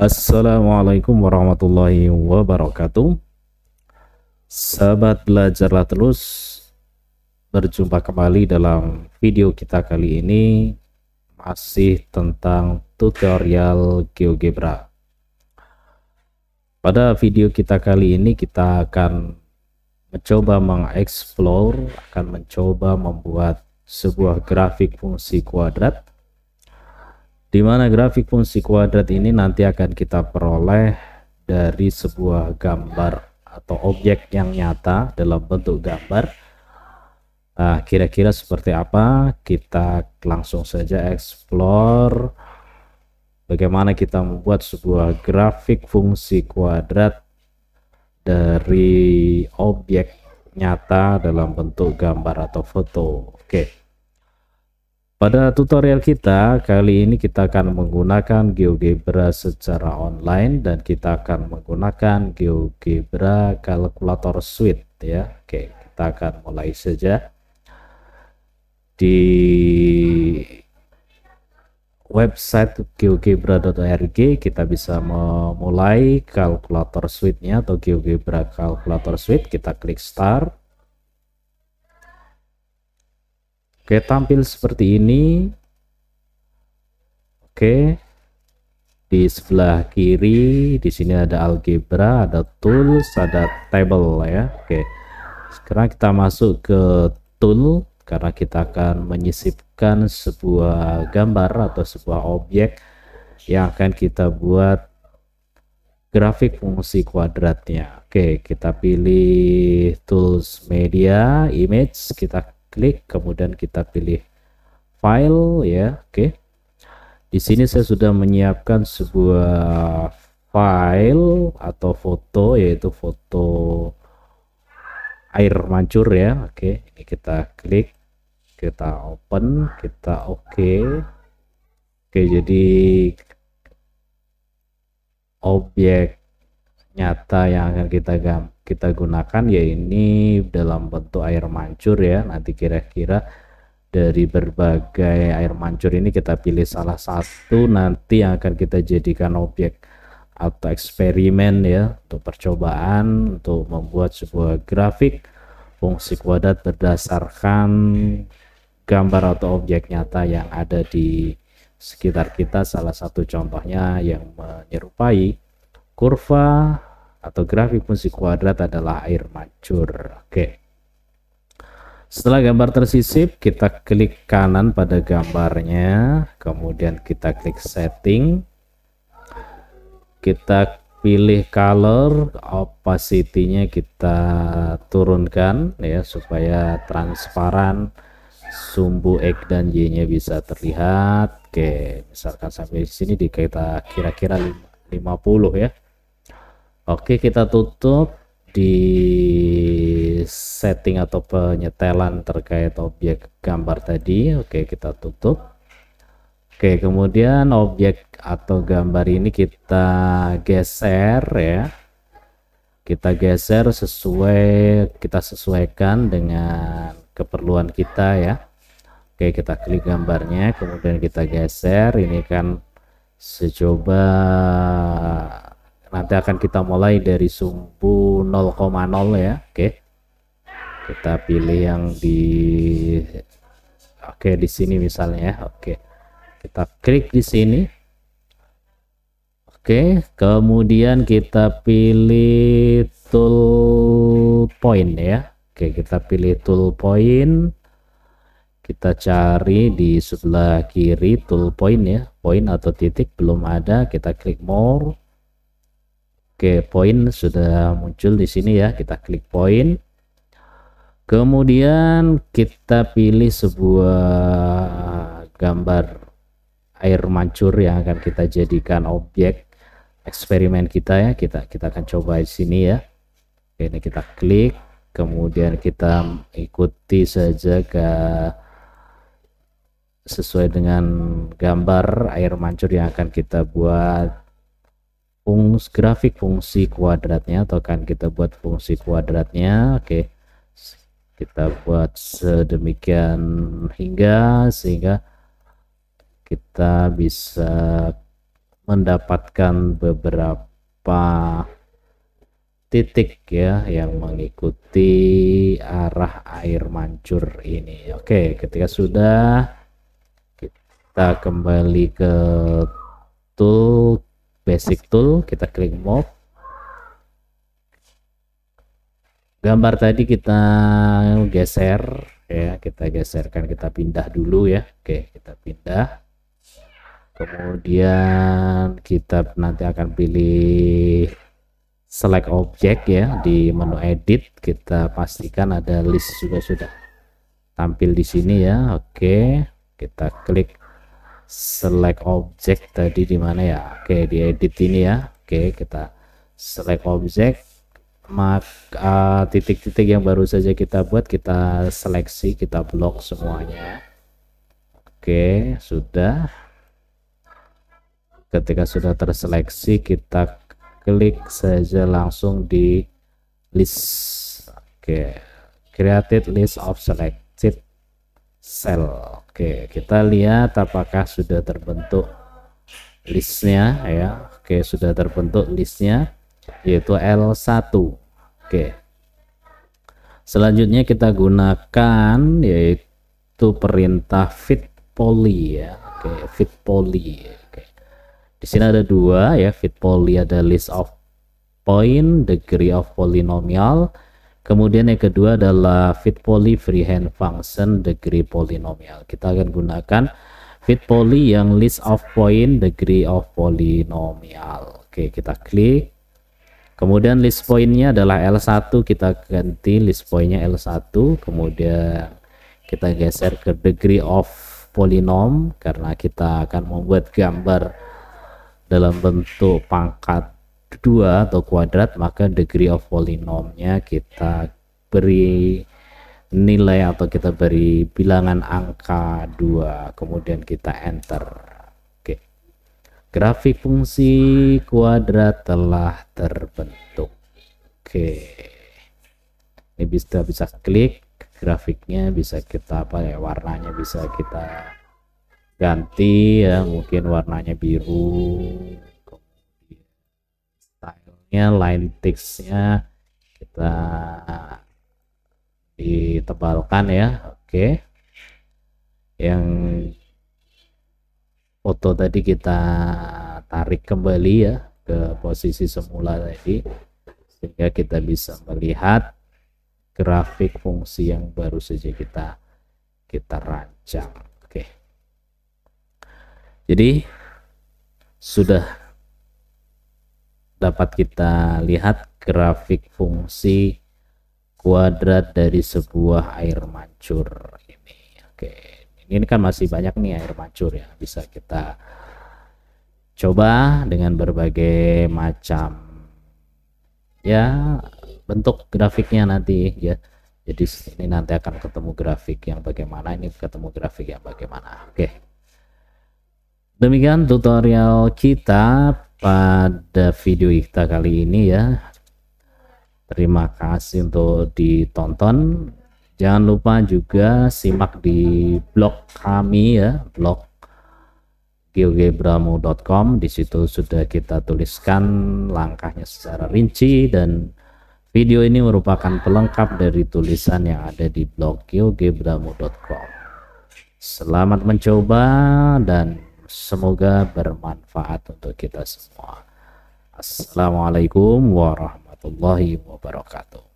Assalamualaikum warahmatullahi wabarakatuh. Sahabat belajarlah terus. Berjumpa kembali dalam video kita kali ini masih tentang tutorial GeoGebra. Pada video kita kali ini kita akan mencoba mengeksplor, akan mencoba membuat sebuah grafik fungsi kuadrat di mana grafik fungsi kuadrat ini nanti akan kita peroleh dari sebuah gambar atau objek yang nyata dalam bentuk gambar kira nah, kira-kira seperti apa kita langsung saja explore bagaimana kita membuat sebuah grafik fungsi kuadrat dari objek nyata dalam bentuk gambar atau foto oke okay. Pada tutorial kita, kali ini kita akan menggunakan GeoGebra secara online dan kita akan menggunakan GeoGebra Calculator Suite ya. Oke, kita akan mulai saja. Di website geogebra.org kita bisa memulai kalkulator suite-nya atau GeoGebra Calculator Suite, kita klik start Oke, tampil seperti ini. Oke. Di sebelah kiri di sini ada algebra, ada tools, ada table ya. Oke. Sekarang kita masuk ke tool karena kita akan menyisipkan sebuah gambar atau sebuah objek yang akan kita buat grafik fungsi kuadratnya. Oke, kita pilih tools media, image, kita klik kemudian kita pilih file ya oke di sini saya sudah menyiapkan sebuah file atau foto yaitu foto air mancur ya oke ini kita klik kita open kita oke okay. oke jadi objek nyata yang akan kita kita gunakan ya ini dalam bentuk air mancur ya nanti kira-kira dari berbagai air mancur ini kita pilih salah satu nanti yang akan kita jadikan objek atau eksperimen ya untuk percobaan untuk membuat sebuah grafik fungsi kuadrat berdasarkan gambar atau objek nyata yang ada di sekitar kita salah satu contohnya yang menyerupai kurva atau grafik fungsi kuadrat adalah air mancur. Oke. Setelah gambar tersisip, kita klik kanan pada gambarnya, kemudian kita klik setting. Kita pilih color, opacity-nya kita turunkan ya supaya transparan sumbu X dan Y-nya bisa terlihat. Oke, misalkan sampai sini di kita kira-kira 50 ya. Oke, kita tutup di setting atau penyetelan terkait objek gambar tadi. Oke, kita tutup. Oke, kemudian objek atau gambar ini kita geser ya. Kita geser sesuai kita sesuaikan dengan keperluan kita ya. Oke, kita klik gambarnya, kemudian kita geser. Ini kan sejoba nanti akan kita mulai dari sumbu 0,0 ya oke okay. kita pilih yang di oke okay, di sini misalnya ya. oke okay. kita klik di sini oke okay. kemudian kita pilih tool point ya oke okay, kita pilih tool point kita cari di sebelah kiri tool point ya point atau titik belum ada kita klik more Oke, poin sudah muncul di sini ya. Kita klik poin. Kemudian kita pilih sebuah gambar air mancur yang akan kita jadikan objek eksperimen kita ya. Kita kita akan coba di sini ya. Oke, ini kita klik, kemudian kita ikuti saja ke sesuai dengan gambar air mancur yang akan kita buat fungsi grafik fungsi kuadratnya atau kan kita buat fungsi kuadratnya oke kita buat sedemikian hingga sehingga kita bisa mendapatkan beberapa titik ya yang mengikuti arah air mancur ini oke ketika sudah kita kembali ke tool basic tool kita klik mock gambar tadi kita geser ya kita geserkan kita pindah dulu ya oke kita pindah kemudian kita nanti akan pilih select object ya di menu edit kita pastikan ada list juga sudah tampil di sini ya oke kita klik select object tadi di mana ya oke di edit ini ya oke kita select object maka eh, titik-titik yang baru saja kita buat kita seleksi kita blok semuanya oke sudah ketika sudah terseleksi kita klik saja langsung di list oke created list of select sel. Oke, kita lihat apakah sudah terbentuk listnya ya. Oke, sudah terbentuk listnya yaitu L1. Oke. Selanjutnya kita gunakan yaitu perintah fit poly ya. Oke, fit poly. Oke. Di sini ada dua ya, fit poly ada list of point, degree of polynomial, Kemudian yang kedua adalah fit poly freehand function degree polynomial. Kita akan gunakan fit poly yang list of point degree of polynomial. Oke, kita klik. Kemudian list pointnya adalah L1, kita ganti list pointnya L1. Kemudian kita geser ke degree of polynomial karena kita akan membuat gambar dalam bentuk pangkat dua atau kuadrat maka degree of polinomnya kita beri nilai atau kita beri bilangan angka 2 kemudian kita enter oke grafik fungsi kuadrat telah terbentuk oke ini bisa bisa klik grafiknya bisa kita apa ya warnanya bisa kita ganti ya mungkin warnanya biru teksturnya line nya kita ditebalkan ya oke okay. yang foto tadi kita tarik kembali ya ke posisi semula tadi sehingga kita bisa melihat grafik fungsi yang baru saja kita kita rancang oke okay. jadi sudah dapat kita lihat grafik fungsi kuadrat dari sebuah air mancur ini. Oke, ini kan masih banyak nih air mancur ya, bisa kita coba dengan berbagai macam ya bentuk grafiknya nanti ya. Jadi ini nanti akan ketemu grafik yang bagaimana, ini ketemu grafik yang bagaimana. Oke. Demikian tutorial kita pada video kita kali ini ya terima kasih untuk ditonton jangan lupa juga simak di blog kami ya blog geogebramu.com di situ sudah kita tuliskan langkahnya secara rinci dan video ini merupakan pelengkap dari tulisan yang ada di blog geogebramu.com selamat mencoba dan Semoga bermanfaat untuk kita semua. Assalamualaikum warahmatullahi wabarakatuh.